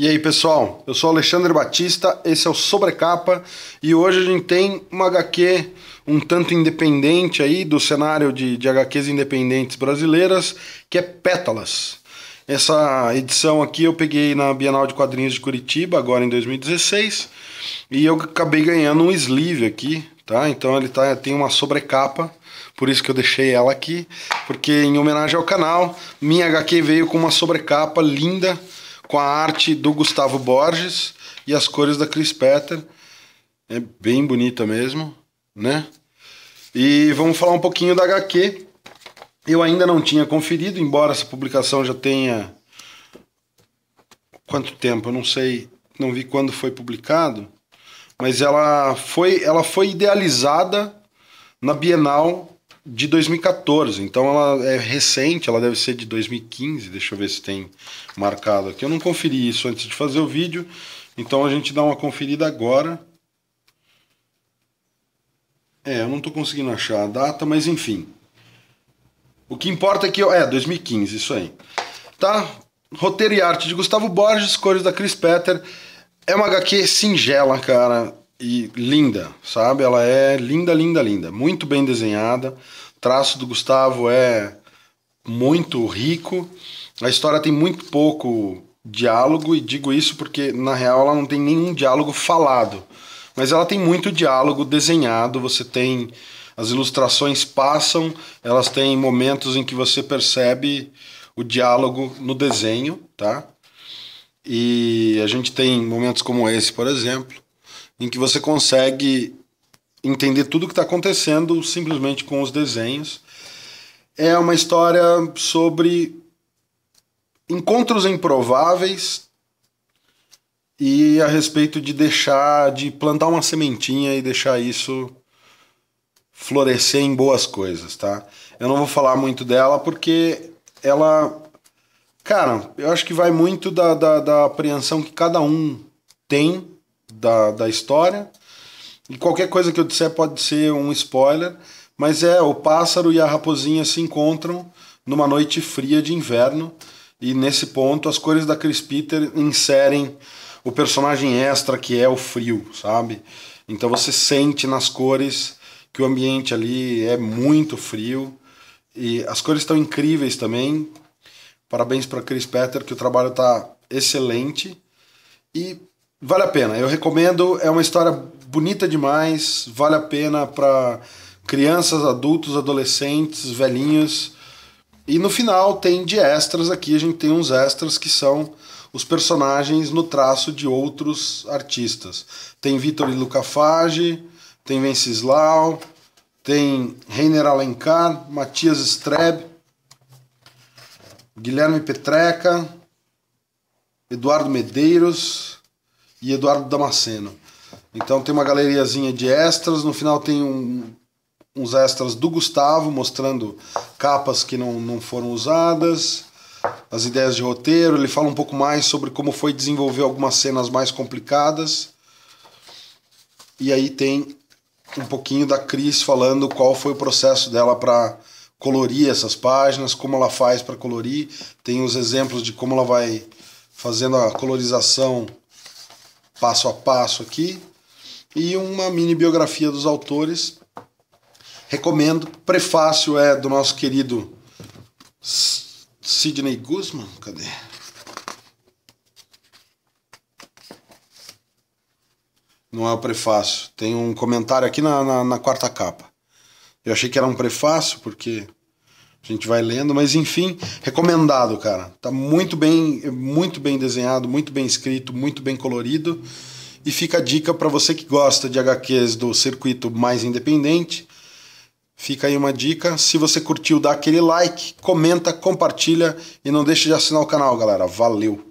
E aí pessoal, eu sou Alexandre Batista, esse é o Sobrecapa e hoje a gente tem uma HQ um tanto independente aí do cenário de, de HQs independentes brasileiras, que é Pétalas. Essa edição aqui eu peguei na Bienal de Quadrinhos de Curitiba, agora em 2016, e eu acabei ganhando um sleeve aqui, tá? Então ele tá, tem uma sobrecapa por isso que eu deixei ela aqui, porque em homenagem ao canal, minha HQ veio com uma sobrecapa linda com a arte do Gustavo Borges e as cores da Chris Petter. É bem bonita mesmo, né? E vamos falar um pouquinho da HQ. Eu ainda não tinha conferido, embora essa publicação já tenha quanto tempo, eu não sei, não vi quando foi publicado, mas ela foi, ela foi idealizada na Bienal de 2014, então ela é recente, ela deve ser de 2015. Deixa eu ver se tem marcado aqui. Eu não conferi isso antes de fazer o vídeo, então a gente dá uma conferida agora. É, eu não estou conseguindo achar a data, mas enfim. O que importa é que. Eu... É, 2015, isso aí. Tá? Roteiro e arte de Gustavo Borges, cores da Chris Petter. É uma HQ singela, cara e linda, sabe? Ela é linda, linda, linda. Muito bem desenhada. O traço do Gustavo é muito rico. A história tem muito pouco diálogo, e digo isso porque na real ela não tem nenhum diálogo falado. Mas ela tem muito diálogo desenhado, você tem. As ilustrações passam, elas têm momentos em que você percebe o diálogo no desenho, tá? E a gente tem momentos como esse, por exemplo em que você consegue entender tudo o que está acontecendo simplesmente com os desenhos. É uma história sobre encontros improváveis e a respeito de deixar, de plantar uma sementinha e deixar isso florescer em boas coisas, tá? Eu não vou falar muito dela porque ela. Cara, eu acho que vai muito da, da, da apreensão que cada um tem da, da história. E qualquer coisa que eu disser pode ser um spoiler, mas é o pássaro e a raposinha se encontram numa noite fria de inverno. E nesse ponto, as cores da Chris Peter inserem o personagem extra que é o frio, sabe? Então você sente nas cores que o ambiente ali é muito frio e as cores estão incríveis também. Parabéns para Chris Peter que o trabalho está excelente e Vale a pena, eu recomendo. É uma história bonita demais, vale a pena para crianças, adultos, adolescentes, velhinhos. E no final tem de extras aqui, a gente tem uns extras que são os personagens no traço de outros artistas. Tem Vitor e Luca Fage, tem Venceslau, tem Reiner Alencar, Matias Streb, Guilherme Petreca, Eduardo Medeiros, e Eduardo Damasceno. Então tem uma galeriazinha de extras, no final tem um, uns extras do Gustavo mostrando capas que não, não foram usadas, as ideias de roteiro, ele fala um pouco mais sobre como foi desenvolver algumas cenas mais complicadas. E aí tem um pouquinho da Cris falando qual foi o processo dela para colorir essas páginas, como ela faz para colorir, tem os exemplos de como ela vai fazendo a colorização passo a passo aqui e uma mini biografia dos autores. Recomendo. prefácio é do nosso querido Sidney Guzman. Cadê? Não é o prefácio. Tem um comentário aqui na, na, na quarta capa. Eu achei que era um prefácio porque a gente vai lendo, mas enfim, recomendado, cara. Tá muito bem, muito bem desenhado, muito bem escrito, muito bem colorido. E fica a dica para você que gosta de HQs do circuito mais independente. Fica aí uma dica. Se você curtiu, dá aquele like, comenta, compartilha e não deixe de assinar o canal, galera. Valeu!